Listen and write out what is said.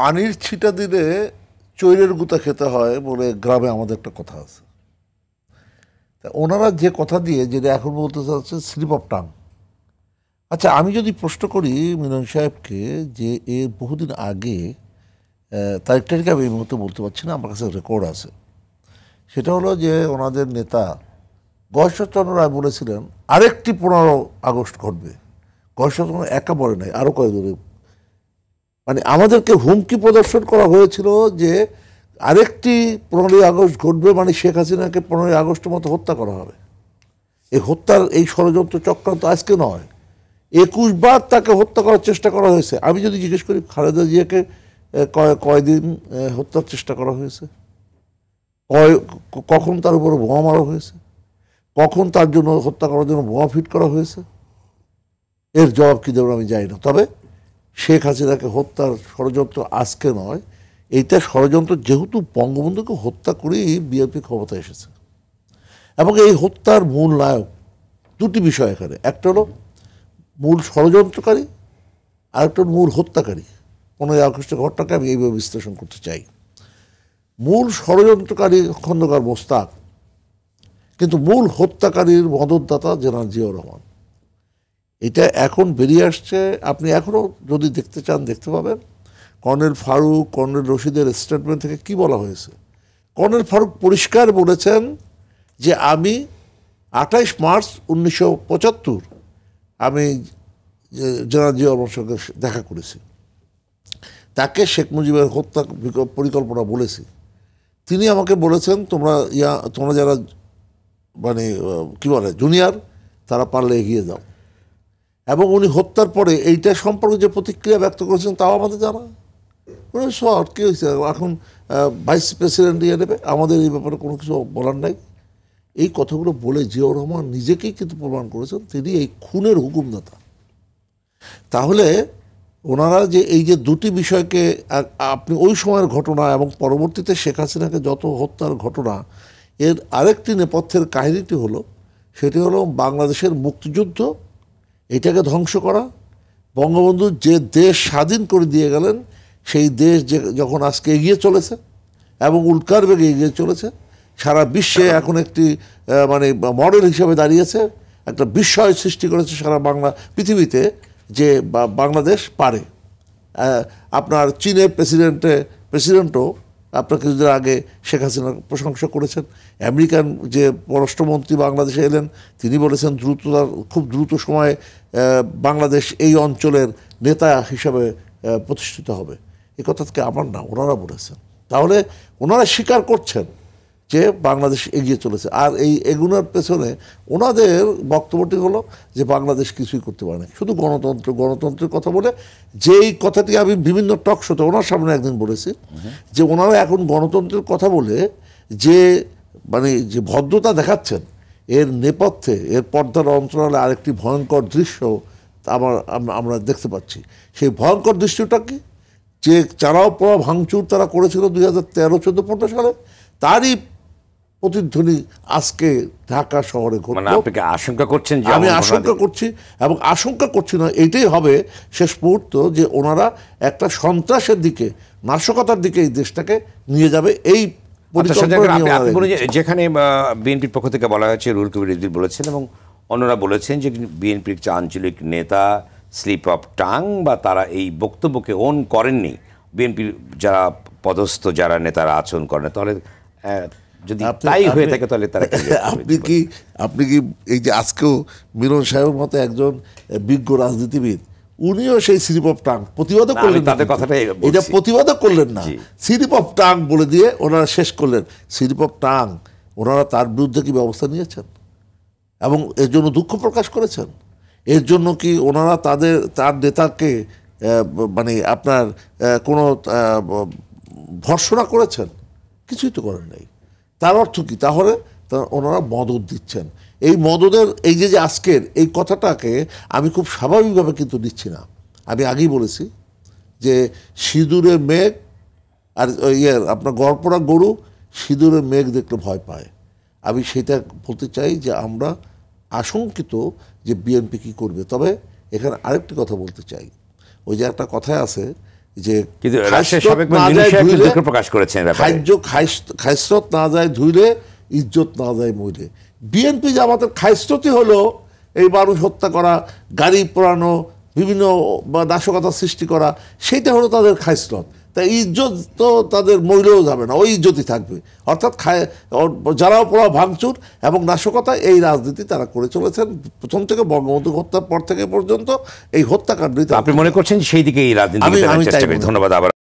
পানির ছিটা দিলে চৈরের গুতা খেতে হয় বলে গ্রামে আমাদের একটা কথা আছে তা ওনারা যে কথা দিয়ে যেটা এখন বলতে চাচ্ছে স্লিপ অফ টাং আচ্ছা আমি যদি প্রশ্ন করি মিলন সাহেবকে যে এর বহুদিন আগে তারিখটা আমি এই মুহূর্তে বলতে পারছি না আমার কাছে রেকর্ড আছে সেটা হলো যে ওনাদের নেতা গহেশ্বরচন্দ্র রায় বলেছিলেন আরেকটি পনেরো আগস্ট ঘটবে গহেশ্বরচন্দ্র একা বলে নাই আরও কয়েকজন মানে আমাদেরকে হুমকি প্রদর্শন করা হয়েছিল যে আরেকটি পনেরোই আগস্ট ঘটবে মানে শেখ হাসিনাকে পনেরোই আগস্টের মতো হত্যা করা হবে এই হত্যার এই ষড়যন্ত্র চক্রান্ত আজকে নয় একুশ বার তাকে হত্যা করার চেষ্টা করা হয়েছে আমি যদি জিজ্ঞেস করি খালেদা জিয়াকে কয় কয়দিন হত্যার চেষ্টা করা হয়েছে কয় কখন তার উপর বোমা মারা হয়েছে কখন তার জন্য হত্যা করার জন্য বোমা ফিট করা হয়েছে এর জবাব কী দেবেন আমি জানি না তবে শেখ হাসিনাকে হত্যার ষড়যন্ত্র আজকে নয় এইটা ষড়যন্ত্র যেহেতু বঙ্গবন্ধুকে হত্যা করেই বিএনপি ক্ষমতা এসেছে এবং এই হত্যার মূল নায়ক দুটি বিষয় এখানে একটা হলো মূল ষড়যন্ত্রকারী আর একটা মূল হত্যাকারী পনেরোই আগস্টের ঘটনাকে আমি এইভাবে বিশ্লেষণ করতে চাই মূল ষড়যন্ত্রকারী খন্দকার মোস্তাক কিন্তু মূল হত্যাকারীর মদতদাতা জেনারেল জিয়াউর রহমান এটা এখন বেরিয়ে আসছে আপনি এখনও যদি দেখতে চান দেখতে পাবেন কর্নেল ফারুক কর্নেল রশিদের স্টেটমেন্ট থেকে কি বলা হয়েছে কর্নেল ফারুক পরিষ্কার বলেছেন যে আমি আঠাইশ মার্চ উনিশশো পঁচাত্তর আমি জেনারেল জিয়ার সঙ্গে দেখা করেছি তাকে শেখ মুজিবের হত্যা পরিকল্পনা বলেছি তিনি আমাকে বলেছেন তোমরা ইয়া তোমরা যারা মানে কী বলে জুনিয়র তারা পারলে এগিয়ে যাও এবং উনি হত্যার পরে এইটা সম্পর্কে যে প্রতিক্রিয়া ব্যক্ত করেছেন তাও আমাদের জানা উনি শর্ট কী হয়েছে এখন ভাইস প্রেসিডেন্ট ইয়ে নেবে আমাদের এই ব্যাপারে কোনো কিছু বলার নাই এই কথাগুলো বলে জিয়াউর রহমান নিজেকেই কিন্তু প্রমাণ করেছেন তিনি এই খুনের হুকুমদাতা তাহলে ওনারা যে এই যে দুটি বিষয়কে আপনি ওই সময়ের ঘটনা এবং পরবর্তীতে শেখ হাসিনাকে যত হত্যার ঘটনা এর আরেকটি নেপথ্যের কাহিনীটি হলো সেটি হলো বাংলাদেশের মুক্তিযুদ্ধ এটাকে ধ্বংস করা বঙ্গবন্ধু যে দেশ স্বাধীন করে দিয়ে গেলেন সেই দেশ যে যখন আজকে এগিয়ে চলেছে এবং উল্কার বেগে এগিয়ে চলেছে সারা বিশ্বে এখন একটি মানে মডেল হিসেবে দাঁড়িয়েছে একটা বিস্ময় সৃষ্টি করেছে সারা বাংলা পৃথিবীতে যে বাংলাদেশ পারে আপনার চীনের প্রেসিডেন্টে প্রেসিডেন্টও আপনার কিছুদিন আগে শেখ হাসিনার প্রশংসা করেছেন আমেরিকান যে পররাষ্ট্রমন্ত্রী বাংলাদেশে এলেন তিনি বলেছেন দ্রুততার খুব দ্রুত সময়ে বাংলাদেশ এই অঞ্চলের নেতা হিসাবে প্রতিষ্ঠিত হবে এ কথা থেকে আমার না ওনারা বলেছেন তাহলে ওনারা স্বীকার করছেন যে বাংলাদেশ এগিয়ে চলেছে আর এই এগুনার পেছনে ওনাদের বক্তব্যটি হলো যে বাংলাদেশ কিছুই করতে পারে না শুধু গণতন্ত্র গণতন্ত্রের কথা বলে যেই কথাটি আমি বিভিন্ন টক শোতে ওনার সামনে একদিন বলেছি যে ওনারা এখন গণতন্ত্রের কথা বলে যে মানে যে ভদ্রতা দেখাচ্ছেন এর নেপথ্যে এর পর্দার অন্তরালে আরেকটি ভয়ঙ্কর দৃশ্য আমার আমরা দেখতে পাচ্ছি সেই ভয়ঙ্কর দৃশ্যটা কি যে চারাও পড়া ভাঙচুর তারা করেছিল দুই হাজার তেরো চোদ্দো পনেরো সালে তারই প্রতিধ্বনি আজকে ঢাকা শহরে ঘটল মানে আশঙ্কা করছেন আমি আশঙ্কা করছি এবং আশঙ্কা করছি না এটাই হবে শেষ মুহূর্ত যে ওনারা একটা সন্ত্রাসের দিকে নাশকতার দিকে এই দেশটাকে নিয়ে যাবে এই আচ্ছা, যেখানে বিএনপির পক্ষ থেকে বলা হয়েছে রুল কবির বলেছেন এবং অন্যরা বলেছেন যে বিএনপির আঞ্চলিক নেতা স্লিপ অফ টাং বা তারা এই বক্তব্যকে ওন করেননি বিএনপির যারা পদস্থ যারা নেতারা আচরণ করেন তাহলে যদি তাই হয়ে থাকে তাহলে তারা আপনি কি আপনি কি এই যে আজকেও মিলন সাহেবের মতো একজন বিজ্ঞ রাজনীতিবিদ উনিও সেই সিরিপ অফ টাং প্রতিবাদও করলেন তাদের কথাটা এটা প্রতিবাদও করলেন না সিরিপ অফ টাং বলে দিয়ে ওনারা শেষ করলেন সিরিপ অফ টাং ওনারা তার বিরুদ্ধে কি ব্যবস্থা নিয়েছেন এবং এর জন্য দুঃখ প্রকাশ করেছেন এর জন্য কি ওনারা তাদের তার নেতাকে মানে আপনার কোনো ভর্ষণা করেছেন কিছুই তো করেন নাই তার অর্থ কী তাহলে ওনারা মদত দিচ্ছেন এই মদদের এই যে যে আজকের এই কথাটাকে আমি খুব স্বাভাবিকভাবে কিন্তু নিচ্ছি না আমি আগেই বলেছি যে সিঁদুরে মেঘ আর ইয়ে আপনার গড়পড়া গরু সিঁদুরে মেঘ দেখলে ভয় পায় আমি সেটা বলতে চাই যে আমরা আশঙ্কিত যে বিএনপি কী করবে তবে এখানে আরেকটি কথা বলতে চাই ওই যে একটা কথায় আছে যে প্রকাশ করেছেন খাইস্রত না যায় ধুইলে ইজ্জত না যায় মইলে বিএনপি জামাতের খাইস্রতি হলো এই মানুষ হত্যা করা গাড়ি পোড়ানো বিভিন্ন বা নাশকতা সৃষ্টি করা সেইটা হলো তাদের খাইস্রত তা ইজ্জত তো তাদের মইলেও যাবে না ওই ইজ্জতই থাকবে অর্থাৎ খায় যারাও পড়া ভাঙচুর এবং নাশকতা এই রাজনীতি তারা করে চলেছেন প্রথম থেকে বঙ্গবন্ধু হত্যার পর থেকে পর্যন্ত এই হত্যাকাণ্ড আপনি মনে করছেন সেই দিকে এই রাজনীতি ধন্যবাদ আবার